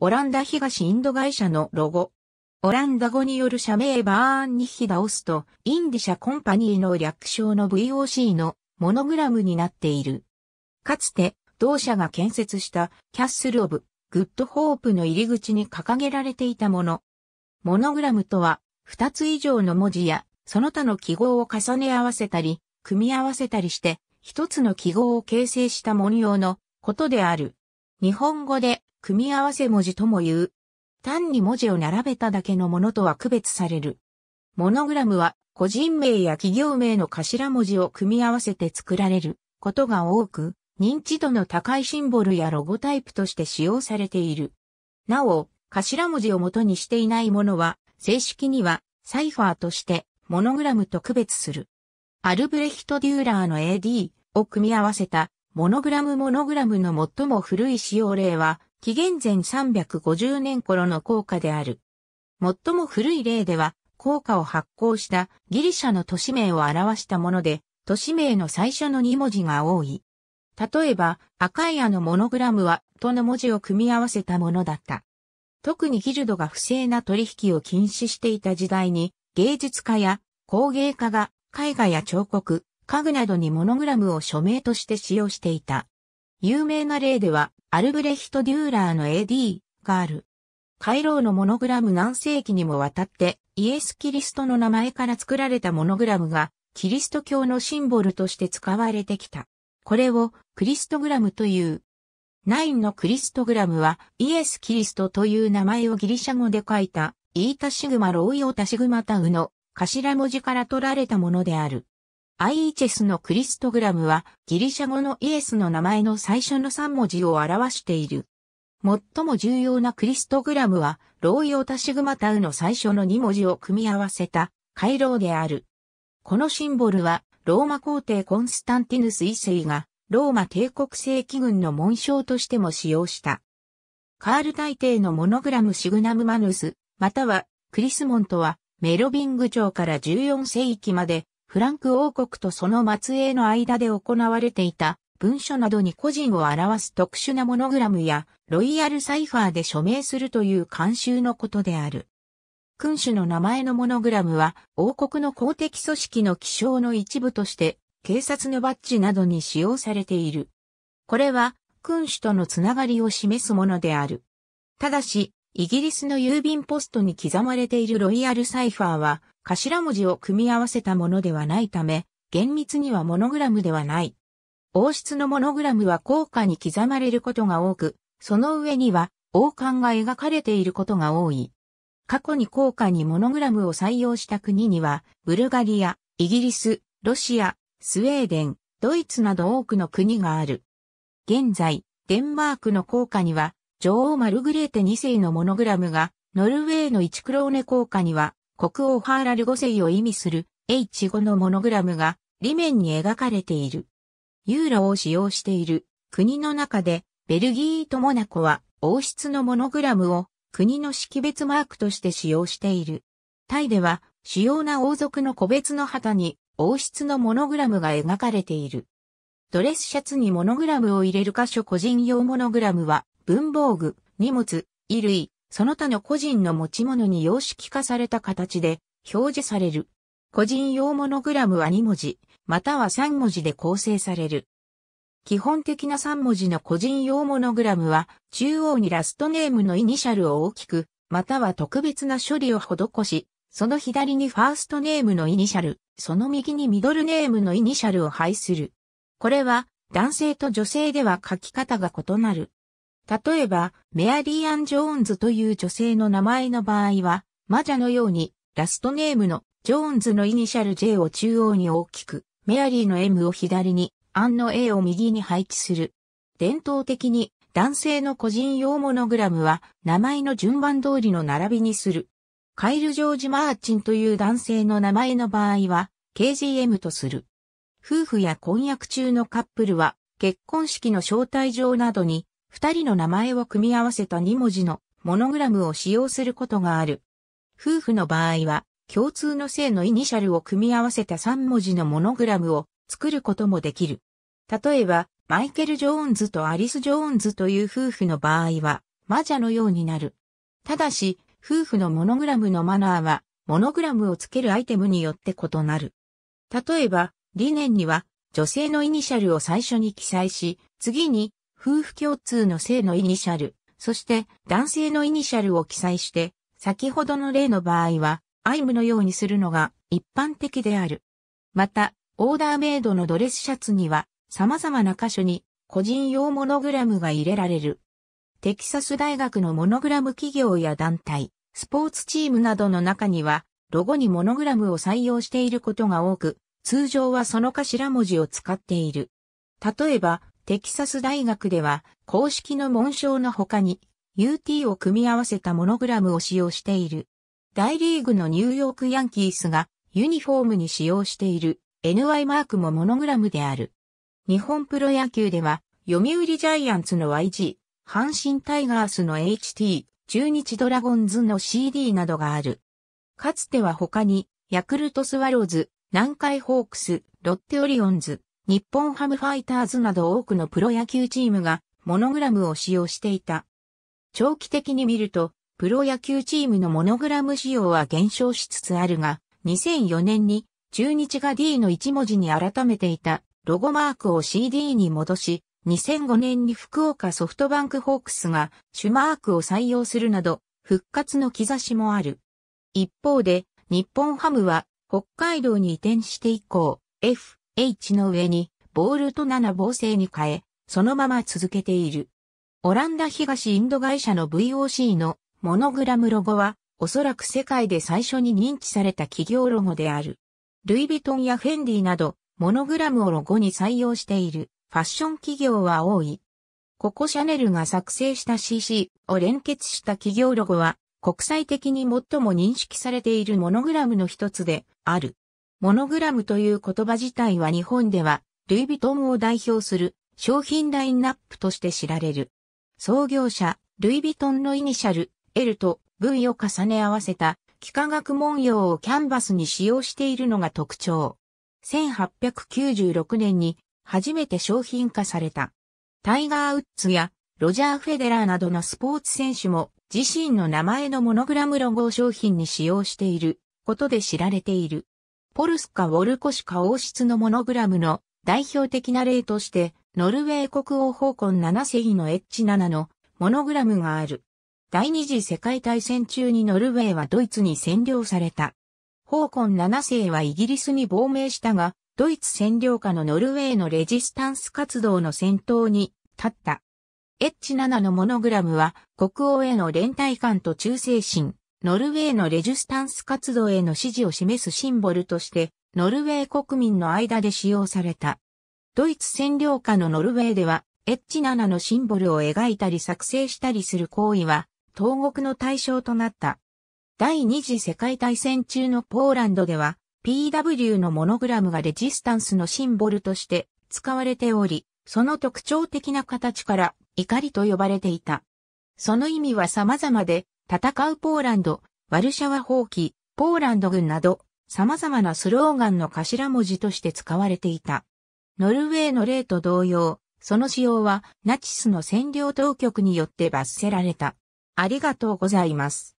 オランダ東インド会社のロゴ。オランダ語による社名バーンニヒダオスと、インディシャコンパニーの略称の VOC のモノグラムになっている。かつて、同社が建設したキャッスル・オブ・グッド・ホープの入り口に掲げられていたもの。モノグラムとは、二つ以上の文字や、その他の記号を重ね合わせたり、組み合わせたりして、一つの記号を形成した文様のことである。日本語で組み合わせ文字とも言う。単に文字を並べただけのものとは区別される。モノグラムは個人名や企業名の頭文字を組み合わせて作られることが多く、認知度の高いシンボルやロゴタイプとして使用されている。なお、頭文字を元にしていないものは、正式にはサイファーとしてモノグラムと区別する。アルブレヒト・デューラーの AD を組み合わせたモノグラムモノグラムの最も古い使用例は紀元前350年頃の硬貨である。最も古い例では、硬貨を発行したギリシャの都市名を表したもので、都市名の最初の2文字が多い。例えば、赤い矢のモノグラムは、との文字を組み合わせたものだった。特にギルドが不正な取引を禁止していた時代に、芸術家や工芸家が絵画や彫刻、家具などにモノグラムを署名として使用していた。有名な例では、アルブレヒト・デューラーの AD がある。回廊のモノグラム何世紀にもわたってイエス・キリストの名前から作られたモノグラムがキリスト教のシンボルとして使われてきた。これをクリストグラムという。ナインのクリストグラムはイエス・キリストという名前をギリシャ語で書いたイータシグマローイオタシグマタウの頭文字から取られたものである。アイーチェスのクリストグラムはギリシャ語のイエスの名前の最初の3文字を表している。最も重要なクリストグラムは、ローヨタシグマタウの最初の2文字を組み合わせた回廊である。このシンボルは、ローマ皇帝コンスタンティヌス一世が、ローマ帝国正規軍の紋章としても使用した。カール大帝のモノグラムシグナムマヌス、またはクリスモンとは、メロビング朝から14世紀までフランク王国とその末裔の間で行われていた文書などに個人を表す特殊なモノグラムやロイヤルサイファーで署名するという慣習のことである。君主の名前のモノグラムは王国の公的組織の起章の一部として警察のバッジなどに使用されている。これは君主とのつながりを示すものである。ただし、イギリスの郵便ポストに刻まれているロイヤルサイファーは頭文字を組み合わせたものではないため、厳密にはモノグラムではない。王室のモノグラムは高価に刻まれることが多く、その上には王冠が描かれていることが多い。過去に高価にモノグラムを採用した国には、ブルガリア、イギリス、ロシア、スウェーデン、ドイツなど多くの国がある。現在、デンマークの効果には、女王マルグレーテ2世のモノグラムが、ノルウェーのイチクローネ効果には、国王ハーラル五世を意味する H5 のモノグラムが裏面に描かれている。ユーロを使用している国の中でベルギーとモナコは王室のモノグラムを国の識別マークとして使用している。タイでは主要な王族の個別の旗に王室のモノグラムが描かれている。ドレスシャツにモノグラムを入れる箇所個人用モノグラムは文房具、荷物、衣類、その他の個人の持ち物に様式化された形で表示される。個人用モノグラムは2文字、または3文字で構成される。基本的な3文字の個人用モノグラムは、中央にラストネームのイニシャルを大きく、または特別な処理を施し、その左にファーストネームのイニシャル、その右にミドルネームのイニシャルを配する。これは、男性と女性では書き方が異なる。例えば、メアリー・アン・ジョーンズという女性の名前の場合は、マジャのように、ラストネームのジョーンズのイニシャル J を中央に大きく、メアリーの M を左に、アンの A を右に配置する。伝統的に、男性の個人用モノグラムは、名前の順番通りの並びにする。カイル・ジョージ・マーチンという男性の名前の場合は、KGM とする。夫婦や婚約中のカップルは、結婚式の招待状などに二人の名前を組み合わせた二文字のモノグラムを使用することがある。夫婦の場合は、共通の性のイニシャルを組み合わせた三文字のモノグラムを作ることもできる。例えば、マイケル・ジョーンズとアリス・ジョーンズという夫婦の場合は、マジャのようになる。ただし、夫婦のモノグラムのマナーは、モノグラムをつけるアイテムによって異なる。例えば、理念には、女性のイニシャルを最初に記載し、次に夫婦共通の性のイニシャル、そして男性のイニシャルを記載して、先ほどの例の場合は、アイムのようにするのが一般的である。また、オーダーメイドのドレスシャツには、様々な箇所に個人用モノグラムが入れられる。テキサス大学のモノグラム企業や団体、スポーツチームなどの中には、ロゴにモノグラムを採用していることが多く、通常はその頭文字を使っている。例えば、テキサス大学では、公式の紋章の他に、UT を組み合わせたモノグラムを使用している。大リーグのニューヨークヤンキースがユニフォームに使用している NY マークもモノグラムである。日本プロ野球では、読売ジャイアンツの YG、阪神タイガースの HT、中日ドラゴンズの CD などがある。かつては他に、ヤクルトスワローズ、南海ホークス、ロッテオリオンズ、日本ハムファイターズなど多くのプロ野球チームがモノグラムを使用していた。長期的に見ると、プロ野球チームのモノグラム使用は減少しつつあるが、2004年に中日が D の1文字に改めていたロゴマークを CD に戻し、2005年に福岡ソフトバンクホークスが主マークを採用するなど、復活の兆しもある。一方で、日本ハムは北海道に移転して以降、F、H の上にボールと7防制に変え、そのまま続けている。オランダ東インド会社の VOC のモノグラムロゴは、おそらく世界で最初に認知された企業ロゴである。ルイ・ヴィトンやフェンディなど、モノグラムをロゴに採用しているファッション企業は多い。ここシャネルが作成した CC を連結した企業ロゴは、国際的に最も認識されているモノグラムの一つである。モノグラムという言葉自体は日本では、ルイ・ヴィトンを代表する商品ラインナップとして知られる。創業者、ルイ・ヴィトンのイニシャル、L と V を重ね合わせた幾何学文様をキャンバスに使用しているのが特徴。1896年に初めて商品化された。タイガー・ウッズやロジャー・フェデラーなどのスポーツ選手も自身の名前のモノグラムロゴを商品に使用していることで知られている。ポルスカ・ウォルコシカ王室のモノグラムの代表的な例として、ノルウェー国王コン7世紀の H7 のモノグラムがある。第二次世界大戦中にノルウェーはドイツに占領された。コン7世はイギリスに亡命したが、ドイツ占領下のノルウェーのレジスタンス活動の先頭に立った。H7 のモノグラムは国王への連帯感と忠誠心、ノルウェーのレジスタンス活動への支持を示すシンボルとして、ノルウェー国民の間で使用された。ドイツ占領下のノルウェーでは、H7 のシンボルを描いたり作成したりする行為は、投獄の対象となった。第二次世界大戦中のポーランドでは、PW のモノグラムがレジスタンスのシンボルとして使われており、その特徴的な形から怒りと呼ばれていた。その意味は様々で、戦うポーランド、ワルシャワ放棄、ポーランド軍など、様々なスローガンの頭文字として使われていた。ノルウェーの例と同様、その使用はナチスの占領当局によって罰せられた。ありがとうございます。